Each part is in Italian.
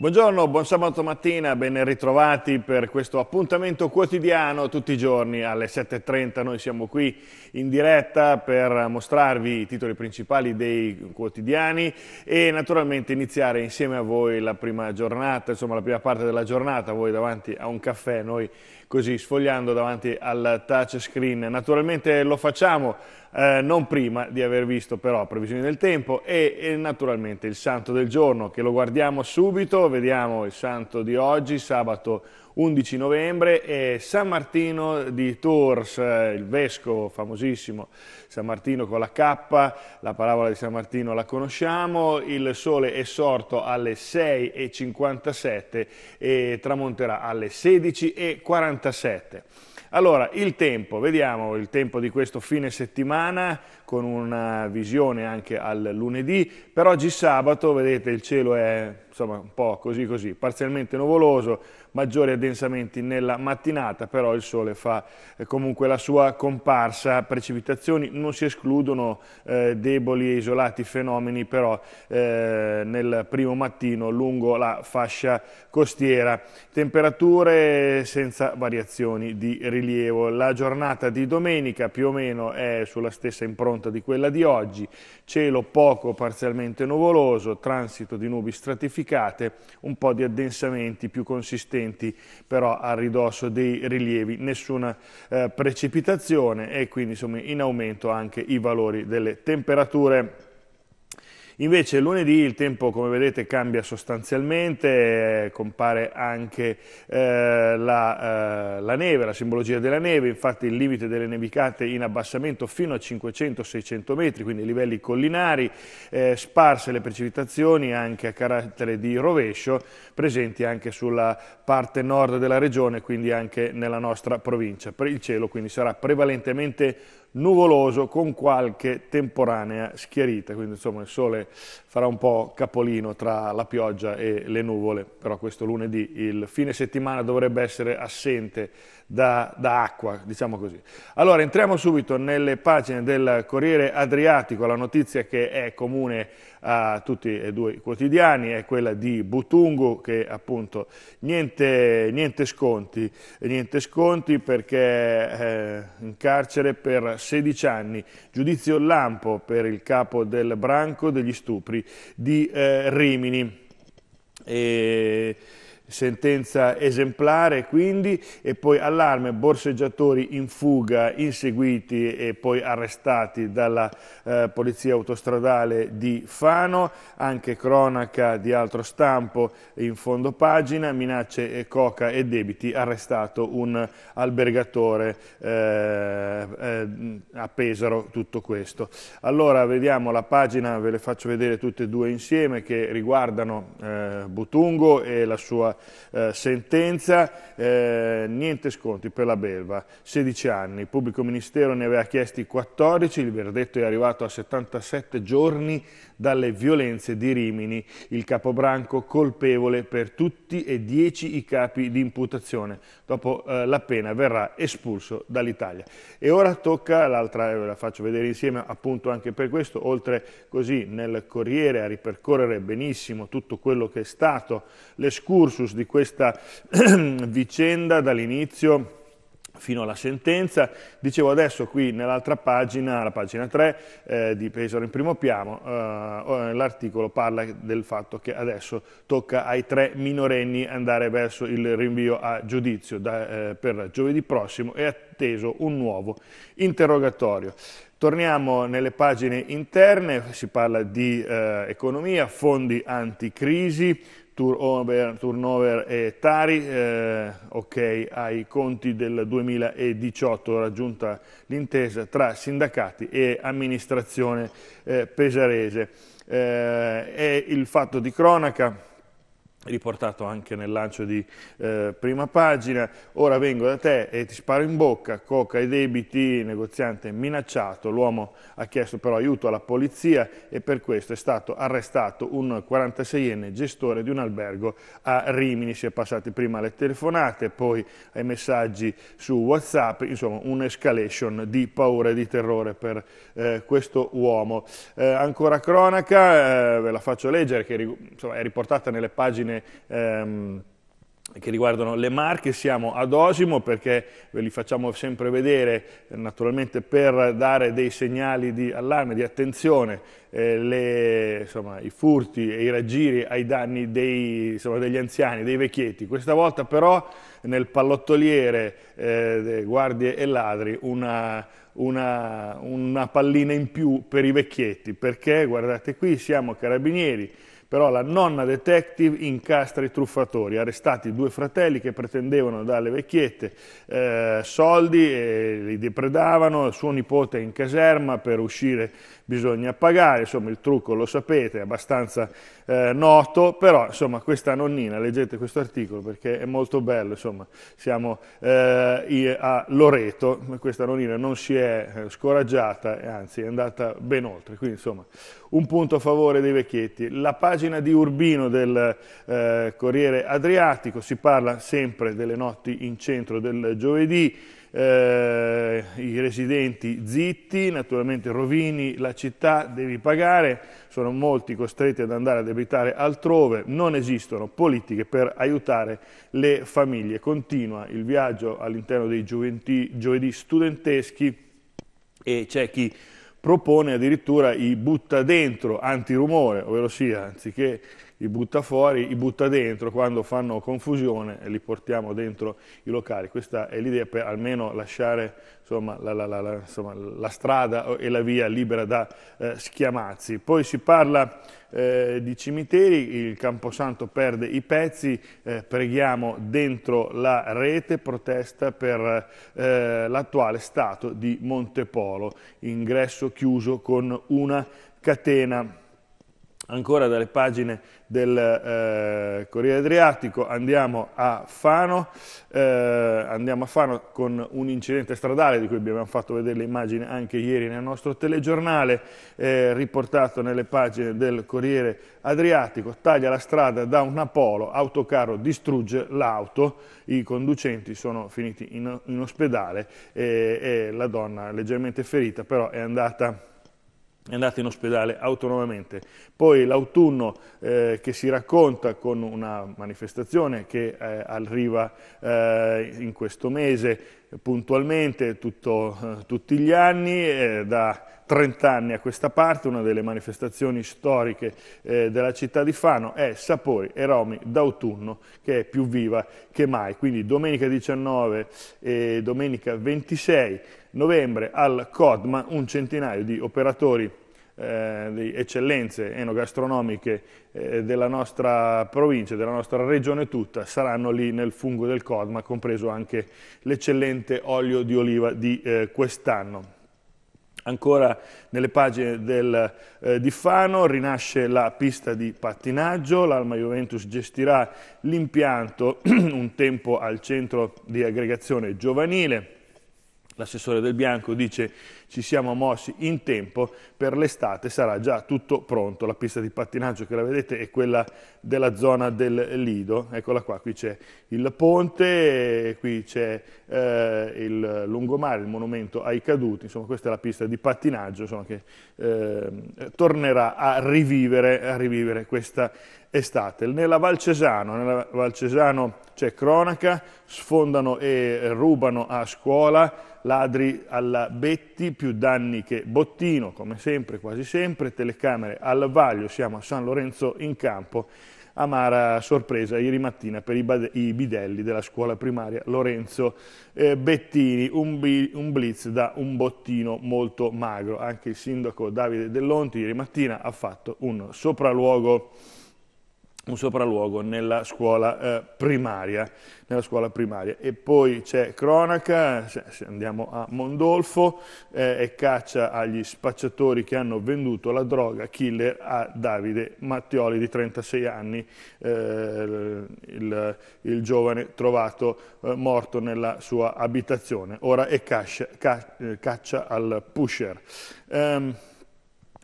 Buongiorno, buon sabato mattina, ben ritrovati per questo appuntamento quotidiano tutti i giorni alle 7.30. Noi siamo qui in diretta per mostrarvi i titoli principali dei quotidiani e naturalmente iniziare insieme a voi la prima giornata, insomma la prima parte della giornata, voi davanti a un caffè, noi così sfogliando davanti al touchscreen. Naturalmente lo facciamo eh, non prima di aver visto però previsioni del tempo e, e, naturalmente il santo del giorno che lo guardiamo subito, vediamo il santo di oggi, sabato 11 novembre, è San Martino di Tours, eh, il vescovo famosissimo San Martino con la K, la parola di San Martino la conosciamo, il sole è sorto alle 6.57 e tramonterà alle 16.47. Allora, il tempo, vediamo il tempo di questo fine settimana con una visione anche al lunedì, per oggi sabato vedete il cielo è insomma, un po' così così, parzialmente nuvoloso, maggiori addensamenti nella mattinata, però il sole fa eh, comunque la sua comparsa, precipitazioni non si escludono eh, deboli e isolati fenomeni, però eh, nel primo mattino lungo la fascia costiera, temperature senza variazioni di rilievo. La giornata di domenica più o meno è sulla stessa impronta di quella di oggi, cielo poco parzialmente nuvoloso, transito di nubi stratificate, un po' di addensamenti più consistenti presenti però a ridosso dei rilievi nessuna eh, precipitazione e quindi insomma, in aumento anche i valori delle temperature Invece lunedì il tempo, come vedete, cambia sostanzialmente, eh, compare anche eh, la, eh, la, neve, la simbologia della neve, infatti il limite delle nevicate in abbassamento fino a 500-600 metri, quindi livelli collinari, eh, sparse le precipitazioni anche a carattere di rovescio, presenti anche sulla parte nord della regione, quindi anche nella nostra provincia. il cielo quindi sarà prevalentemente nuvoloso con qualche temporanea schiarita, quindi insomma il sole farà un po' capolino tra la pioggia e le nuvole, però questo lunedì il fine settimana dovrebbe essere assente da, da acqua, diciamo così. Allora entriamo subito nelle pagine del Corriere Adriatico, la notizia che è comune a tutti e due i quotidiani è quella di Butungu che appunto niente, niente sconti, niente sconti perché eh, in carcere per 16 anni, giudizio lampo per il capo del branco degli stupri di eh, Rimini. E sentenza esemplare quindi e poi allarme borseggiatori in fuga inseguiti e poi arrestati dalla eh, polizia autostradale di Fano anche cronaca di altro stampo in fondo pagina minacce e eh, coca e debiti arrestato un albergatore eh, eh, a Pesaro tutto questo allora vediamo la pagina ve le faccio vedere tutte e due insieme che riguardano eh, Butungo e la sua eh, sentenza, eh, niente sconti per la belva, 16 anni, il pubblico ministero ne aveva chiesti 14, il verdetto è arrivato a 77 giorni dalle violenze di Rimini, il capobranco colpevole per tutti e 10 i capi di imputazione, dopo eh, la pena verrà espulso dall'Italia. E ora tocca l'altra, ve eh, la faccio vedere insieme appunto anche per questo, oltre così nel Corriere a ripercorrere benissimo tutto quello che è stato l'escursus focus di questa vicenda dall'inizio fino alla sentenza. Dicevo adesso qui nell'altra pagina, la pagina 3 eh, di Pesaro in primo piano, eh, eh, l'articolo parla del fatto che adesso tocca ai tre minorenni andare verso il rinvio a giudizio da, eh, per giovedì prossimo e atteso un nuovo interrogatorio. Torniamo nelle pagine interne, si parla di eh, economia, fondi anticrisi, turnover, turnover e Tari, eh, ok ai conti del 2018 raggiunta l'intesa tra sindacati e amministrazione eh, pesarese. Eh, è il fatto di cronaca riportato anche nel lancio di eh, prima pagina, ora vengo da te e ti sparo in bocca, coca e debiti, negoziante minacciato, l'uomo ha chiesto però aiuto alla polizia e per questo è stato arrestato un 46enne gestore di un albergo a Rimini, si è passati prima alle telefonate, poi ai messaggi su Whatsapp, insomma un'escalation di paura e di terrore per eh, questo uomo. Eh, ancora cronaca, eh, ve la faccio leggere, che insomma, è riportata nelle pagine pagine ehm, che riguardano le marche, siamo ad Osimo perché ve li facciamo sempre vedere naturalmente per dare dei segnali di allarme, di attenzione, eh, le, insomma, i furti e i raggiri ai danni dei, insomma, degli anziani, dei vecchietti. Questa volta però nel pallottoliere eh, guardie e ladri una, una, una pallina in più per i vecchietti perché guardate qui siamo carabinieri però la nonna detective incastra i truffatori, arrestati due fratelli che pretendevano dalle vecchiette eh, soldi e li depredavano, suo nipote è in caserma, per uscire bisogna pagare, insomma il trucco lo sapete, è abbastanza eh, noto, però insomma questa nonnina, leggete questo articolo perché è molto bello, insomma siamo eh, a Loreto, questa nonnina non si è eh, scoraggiata, anzi è andata ben oltre, quindi insomma un punto a favore dei vecchietti. La pagina di Urbino del eh, Corriere Adriatico si parla sempre delle notti in centro del giovedì, eh, i residenti zitti, naturalmente rovini la città, devi pagare, sono molti costretti ad andare ad abitare altrove, non esistono politiche per aiutare le famiglie. Continua il viaggio all'interno dei giovedì studenteschi e c'è chi propone addirittura i butta dentro antirumore, ovvero sia, anziché li butta fuori, li butta dentro, quando fanno confusione eh, li portiamo dentro i locali. Questa è l'idea per almeno lasciare insomma, la, la, la, insomma, la, strada e la via libera da eh, schiamazzi. Poi si parla eh, di cimiteri, il Camposanto perde i pezzi, eh, preghiamo dentro la rete, protesta per eh, l'attuale stato di Montepolo, ingresso chiuso con una catena ancora dalle pagine del eh, Corriere Adriatico, andiamo a, Fano, eh, andiamo a Fano con un incidente stradale di cui abbiamo fatto vedere le immagini anche ieri nel nostro telegiornale, eh, riportato nelle pagine del Corriere Adriatico, taglia la strada da un Apollo, autocarro distrugge l'auto, i conducenti sono finiti in, in ospedale eh, e la donna leggermente ferita però è andata è andata in ospedale autonomamente. Poi l'autunno eh, che si racconta con una manifestazione che eh, arriva eh, in questo mese puntualmente tutto, eh, tutti gli anni, eh, da 30 anni a questa parte, una delle manifestazioni storiche eh, della città di Fano è Sapori e Romi d'autunno che è più viva che mai. Quindi domenica 19 e domenica 26 novembre al CODMA un centinaio di operatori eh, di eccellenze enogastronomiche eh, della nostra provincia, della nostra regione tutta, saranno lì nel fungo del Codma, compreso anche l'eccellente olio di oliva di eh, quest'anno. Ancora nelle pagine del, di Fano rinasce la pista di pattinaggio, l'Alma Juventus gestirà l'impianto un tempo al centro di aggregazione giovanile, L'assessore del Bianco dice ci siamo mossi in tempo, per l'estate sarà già tutto pronto. La pista di pattinaggio che la vedete è quella della zona del Lido, eccola qua, qui c'è il ponte, qui c'è eh, il lungomare, il monumento ai caduti, insomma questa è la pista di pattinaggio insomma, che eh, tornerà a rivivere, a rivivere questa estate. Nella Valcesano, nella Valcesano c'è cronaca, sfondano e rubano a scuola, ladri alla Betti, più danni che bottino, come sempre, quasi sempre, telecamere al vaglio, siamo a San Lorenzo in campo, amara sorpresa ieri mattina per i, bidelli della scuola primaria Lorenzo eh, Bettini, un, blitz da un bottino molto magro. Anche il sindaco Davide Dell'Onti ieri mattina ha fatto un sopralluogo un sopralluogo nella scuola, eh, primaria, nella scuola primaria. E poi c'è cronaca, se andiamo a Mondolfo, eh, e caccia agli spacciatori che hanno venduto la droga killer a Davide Mattioli di 36 anni, eh, il, il, giovane trovato eh, morto nella sua abitazione. Ora è caccia, eh, caccia al pusher. Um,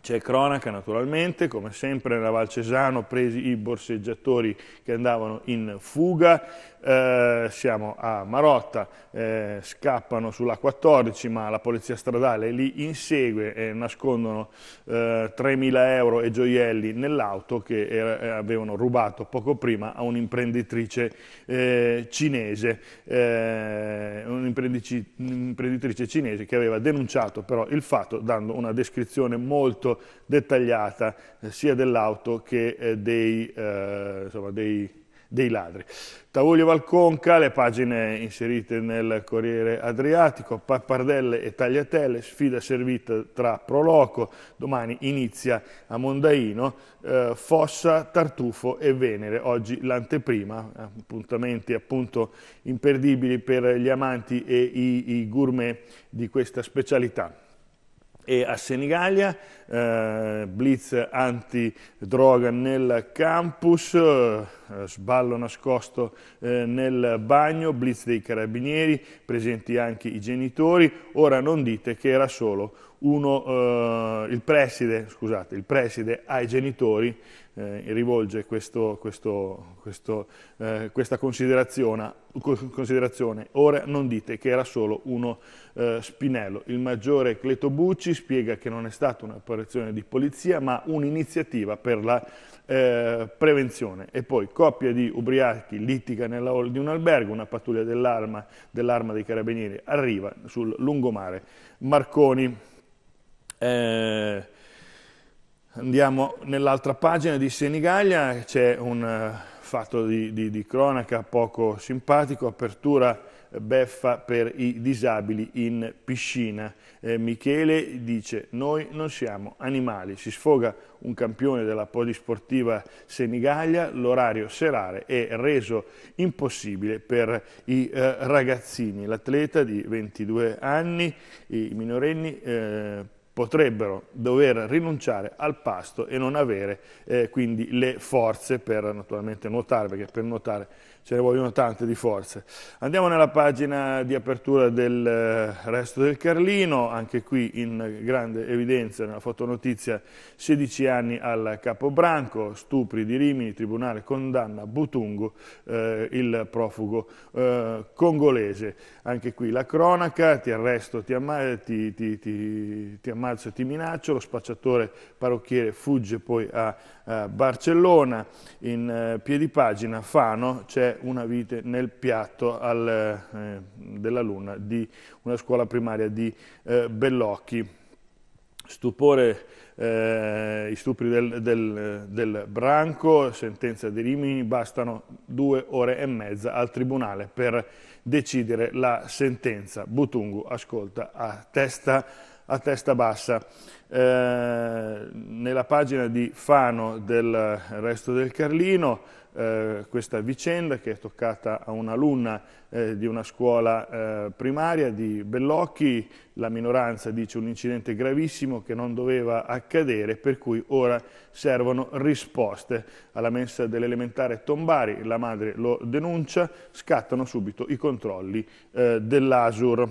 c'è cronaca naturalmente, come sempre nella Val Cesano presi i borseggiatori che andavano in fuga, eh, siamo a Marotta, eh, scappano sulla 14 ma la polizia stradale li insegue e nascondono eh, 3.000 euro e gioielli nell'auto che era, eh, avevano rubato poco prima a un'imprenditrice eh, cinese, eh, un'imprenditrice cinese che aveva denunciato però il fatto dando una descrizione molto molto dettagliata eh, sia dell'auto che eh, dei, eh, insomma, dei, dei, ladri. Tavoglio Valconca, le pagine inserite nel Corriere Adriatico, pappardelle e tagliatelle, sfida servita tra Proloco, domani inizia a Mondaino, eh, Fossa, Tartufo e Venere, oggi l'anteprima, appuntamenti appunto imperdibili per gli amanti e i, i gourmet di questa specialità e a Senigallia, eh, blitz antidroga nel campus, eh, sballo nascosto eh, nel bagno, blitz dei carabinieri, presenti anche i genitori, ora non dite che era solo uno, eh, il, preside, scusate, il, preside, ai genitori eh, rivolge questo, questo, questo, eh, questa considerazione, considerazione, Ora non dite che era solo uno eh, spinello. Il maggiore Cleto Bucci spiega che non è stata un'operazione di polizia, ma un'iniziativa per la eh, prevenzione. E poi coppia di ubriachi litiga nella hall di un albergo, una pattuglia dell'arma dell dei carabinieri arriva sul lungomare Marconi. Eh, andiamo nell'altra pagina di Senigallia, c'è un eh, fatto di, di, di cronaca poco simpatico, apertura eh, beffa per i disabili in piscina. Eh, Michele dice noi non siamo animali, si sfoga un campione della polisportiva Senigallia, l'orario serale è reso impossibile per i eh, ragazzini. L'atleta di 22 anni, i minorenni, eh, potrebbero dover rinunciare al pasto e non avere eh, quindi le forze per naturalmente nuotare, perché per nuotare ce ne vogliono tante di forze. Andiamo nella pagina di apertura del eh, resto del Carlino, anche qui in grande evidenza nella fotonotizia 16 anni al Capobranco, stupri di Rimini, tribunale condanna Butungo, eh, il profugo eh, congolese. Anche qui la cronaca, ti arresto, ti, amma eh, ti, ti, ti ammazzo e ti minaccio, lo spacciatore parrucchiere fugge poi a eh, Barcellona, in eh, piedipagina Fano c'è Una vite nel piatto al, eh, dell'alunna di una scuola primaria di eh, Bellocchi. Stupore eh, i stupri del, del, del, branco, sentenza di Rimini, bastano due ore e mezza al tribunale per decidere la sentenza. Butungu ascolta a testa a testa bassa. Eh, nella pagina di Fano del Resto del Carlino, eh, questa vicenda che è toccata a un'alunna eh, di una scuola eh, primaria di Bellocchi, la minoranza dice un incidente gravissimo che non doveva accadere, per cui ora servono risposte. Alla mensa dell'elementare Tombari, la madre lo denuncia, scattano subito i controlli eh, dell'ASUR.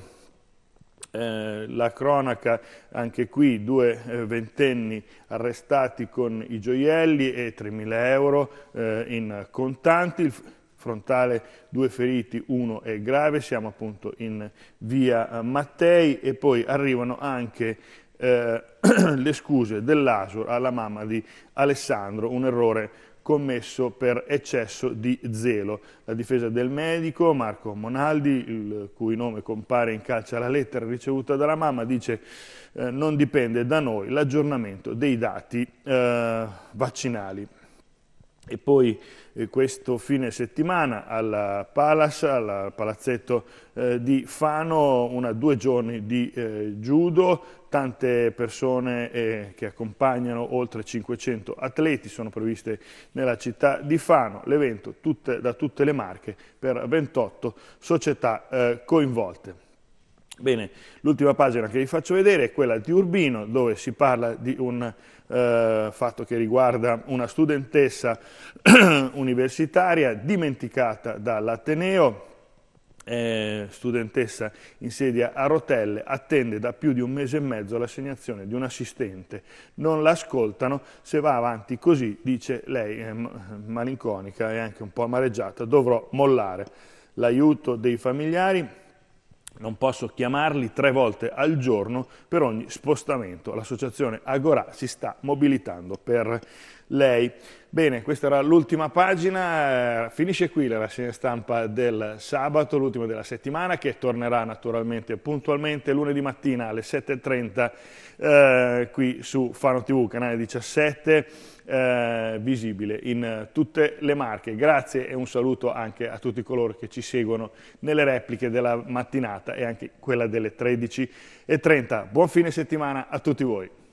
Eh, la cronaca, anche qui due eh, ventenni arrestati con i gioielli e 3.000 euro eh, in contanti, il frontale due feriti, uno è grave, siamo appunto in via Mattei e poi arrivano anche eh, le scuse dell'Asur alla mamma di Alessandro, un errore commesso per eccesso di zelo. La difesa del medico, Marco Monaldi, il cui nome compare in calce alla lettera ricevuta dalla mamma, dice eh, non dipende da noi l'aggiornamento dei dati eh, vaccinali. E poi eh, questo fine settimana alla Palace, al palazzetto eh, di Fano, una, due giorni di eh, judo, tante persone eh, che accompagnano oltre 500 atleti, sono previste nella città di Fano, l'evento da tutte le marche per 28 società eh, coinvolte. Bene, l'ultima pagina che vi faccio vedere è quella di Urbino, dove si parla di un eh, fatto che riguarda una studentessa universitaria dimenticata dall'Ateneo, eh, studentessa in sedia a rotelle attende da più di un mese e mezzo l'assegnazione di un assistente, non l'ascoltano, se va avanti così, dice lei eh, malinconica e anche un po' amareggiata, dovrò mollare l'aiuto dei familiari, non posso chiamarli tre volte al giorno per ogni spostamento. L'associazione Agora si sta mobilitando per lei. Bene, questa era l'ultima pagina, eh, finisce qui la rassegna stampa del sabato, l'ultima della settimana, che tornerà naturalmente puntualmente lunedì mattina alle 7.30 eh, qui su Fano TV, canale 17, eh, visibile in tutte le marche. Grazie e un saluto anche a tutti coloro che ci seguono nelle repliche della mattinata e anche quella delle 13.30. Buon fine settimana a tutti voi.